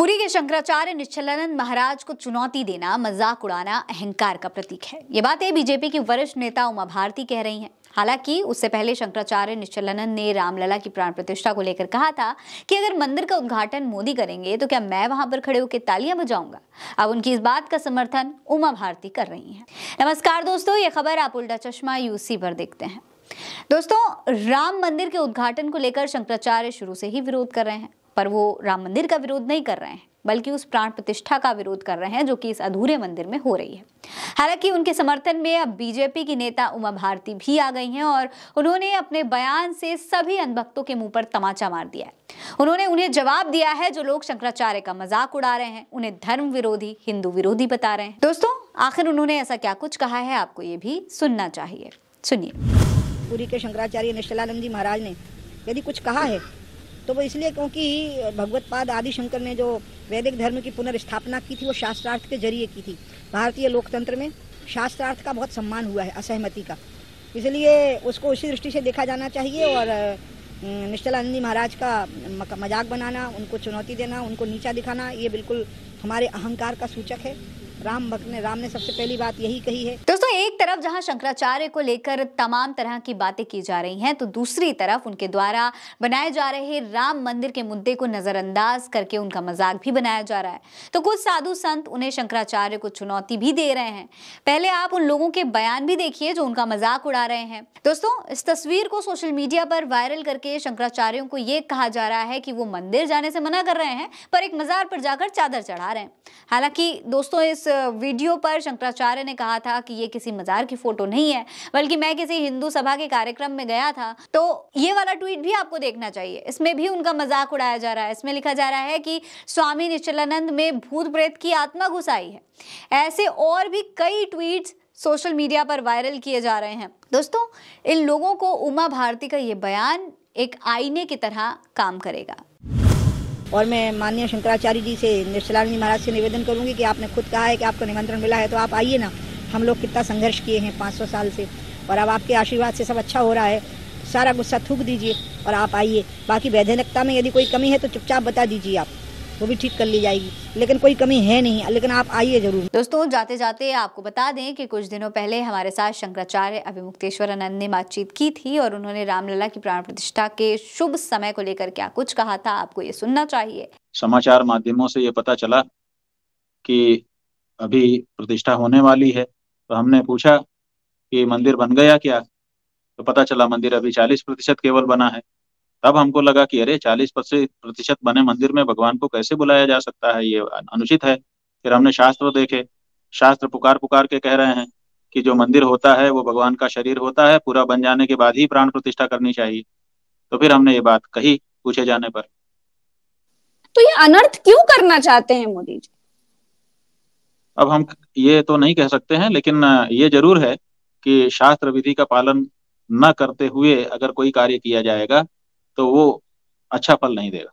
पुरी के शंकराचार्य निश्चलानंद महाराज को चुनौती देना मजाक उड़ाना अहंकार का प्रतीक है ये बातें बीजेपी की वरिष्ठ नेता उमा भारती कह रही हैं हालांकि उससे पहले शंकराचार्य निश्चलानंद ने रामलला की प्राण प्रतिष्ठा को लेकर कहा था कि अगर मंदिर का उद्घाटन मोदी करेंगे तो क्या मैं वहां पर खड़े होकर तालियां बजाऊंगा अब उनकी इस बात का समर्थन उमा भारती कर रही हैं नमस्कार दोस्तों ये खबर आप उल्टा चश्मा यूसी पर देखते हैं दोस्तों राम मंदिर के उद्घाटन को लेकर शंकराचार्य शुरू से ही विरोध कर रहे हैं पर वो राम मंदिर का विरोध नहीं कर रहे हैं बल्कि उस प्राण प्रतिष्ठा का विरोध कर रहे हैं जो कि इस अधूरे मंदिर में हो रही है हालांकि उनके समर्थन में अब बीजेपी की नेता उमा भारती भी आ गई हैं और उन्होंने अपने बयान से सभी अनभक्तों के मुंह पर तमाचा मार दिया है उन्होंने उन्हें जवाब दिया है जो लोग शंकराचार्य का मजाक उड़ा रहे हैं उन्हें धर्म विरोधी हिंदू विरोधी बता रहे हैं दोस्तों आखिर उन्होंने ऐसा क्या कुछ कहा है आपको ये भी सुनना चाहिए सुनिए पूरी के शंकराचार्य निश्चलानंद जी महाराज ने यदि कुछ कहा है तो वो इसलिए क्योंकि भगवत पाद आदिशंकर ने जो वैदिक धर्म की पुनर्स्थापना की थी वो शास्त्रार्थ के जरिए की थी भारतीय लोकतंत्र में शास्त्रार्थ का बहुत सम्मान हुआ है असहमति का इसलिए उसको उसी दृष्टि से देखा जाना चाहिए और निश्चलानंदी महाराज का मजाक बनाना उनको चुनौती देना उनको नीचा दिखाना ये बिल्कुल हमारे अहंकार का सूचक है राम भक्त ने राम ने सबसे पहली बात यही कही है दोस्तों एक तरफ जहां शंकराचार्य को लेकर तमाम तरह की बातें की जा रही हैं तो दूसरी तरफ उनके द्वारा बनाए जा रहे राम मंदिर के मुद्दे को नजरअंदाज करके उनका मजाक भी बनाया जा रहा है तो कुछ साधु संत उन्हें शंकराचार्य को चुनौती भी दे रहे हैं पहले आप उन लोगों के बयान भी देखिए जो उनका मजाक उड़ा रहे हैं दोस्तों इस तस्वीर को सोशल मीडिया पर वायरल करके शंकराचार्यों को ये कहा जा रहा है कि वो मंदिर जाने से मना कर रहे हैं पर एक मजार पर जाकर चादर चढ़ा रहे हैं हालांकि दोस्तों इस वीडियो पर शंकराचार्य ने कहा था कि ये किसी मज़ार की फ़ोटो नहीं है बल्कि मैं किसी हिंदू सभा के कार्यक्रम में गया था तो ये वाला ट्वीट भी आपको देखना चाहिए इसमें भी उनका मजाक उड़ाया जा रहा है इसमें लिखा जा रहा है कि स्वामी निश्चलानंद में भूत प्रेत की आत्मा घुस आई है ऐसे और भी कई ट्वीट्स सोशल मीडिया पर वायरल किए जा रहे हैं दोस्तों इन लोगों को उमा भारती का ये बयान एक आईने की तरह काम करेगा और मैं माननीय शंकराचार्य जी से निश्चलानंद महाराज से निवेदन करूंगी कि आपने खुद कहा है कि आपको निमंत्रण मिला है तो आप आइए ना हम लोग कितना संघर्ष किए हैं 500 साल से और अब आपके आशीर्वाद से सब अच्छा हो रहा है सारा गुस्सा थूक दीजिए और आप आइए बाकी वैधनिकता में यदि कोई कमी है तो चुपचाप बता दीजिए आप वो भी ठीक कर ली जाएगी लेकिन कोई कमी है नहीं लेकिन आप आइए जरूर दोस्तों जाते जाते आपको बता दें कि कुछ दिनों पहले हमारे साथ शंकराचार्य अभिमुक्तेश्वर आनंद ने बातचीत की थी और उन्होंने रामलला की प्राण प्रतिष्ठा के शुभ समय को लेकर क्या कुछ कहा था आपको ये सुनना चाहिए समाचार माध्यमों से ये पता चला कि अभी प्रतिष्ठा होने वाली है तो हमने पूछा कि मंदिर बन गया क्या तो पता चला मंदिर अभी चालीस प्रतिशत केवल बना है तब हमको लगा कि अरे चालीस प्रतिशत बने मंदिर में भगवान को कैसे बुलाया जा सकता है ये अनुचित है फिर हमने शास्त्र देखे शास्त्र पुकार पुकार के कह रहे हैं कि जो मंदिर होता है वो भगवान का शरीर होता है पूरा बन जाने के बाद ही प्राण प्रतिष्ठा करनी चाहिए तो फिर हमने ये बात कही पूछे जाने पर तो ये अनर्थ क्यों करना चाहते हैं मोदी जी अब हम ये तो नहीं कह सकते हैं लेकिन ये जरूर है कि शास्त्र विधि का पालन न करते हुए अगर कोई कार्य किया जाएगा तो वो अच्छा फल नहीं देगा